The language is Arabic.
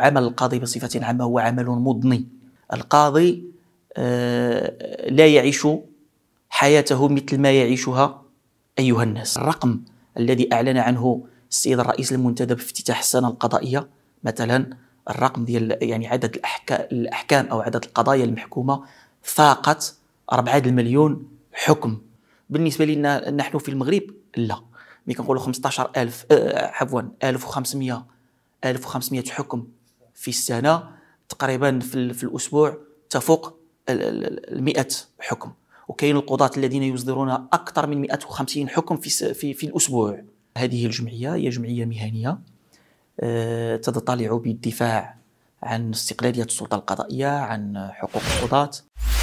عمل القاضي بصفة عامة هو عمل مضني القاضي آه، لا يعيش حياته مثل ما يعيشها أيها الناس الرقم الذي أعلن عنه السيد الرئيس المنتدب في افتتاح السنة القضائية مثلا الرقم ديال يعني عدد الأحكام أو عدد القضايا المحكومة فاقت 4 المليون حكم بالنسبة لنا نحن في المغرب لا مي كنقولوا 15000 آه، عفوا 1500 1500 حكم في السنه تقريبا في, في الاسبوع تفوق المئة حكم وكاين القضاة الذين يصدرون اكثر من 150 حكم في في, في الاسبوع هذه الجمعيه هي جمعيه مهنيه آه، تتطلع بالدفاع عن استقلاليه السلطه القضائيه عن حقوق القضاه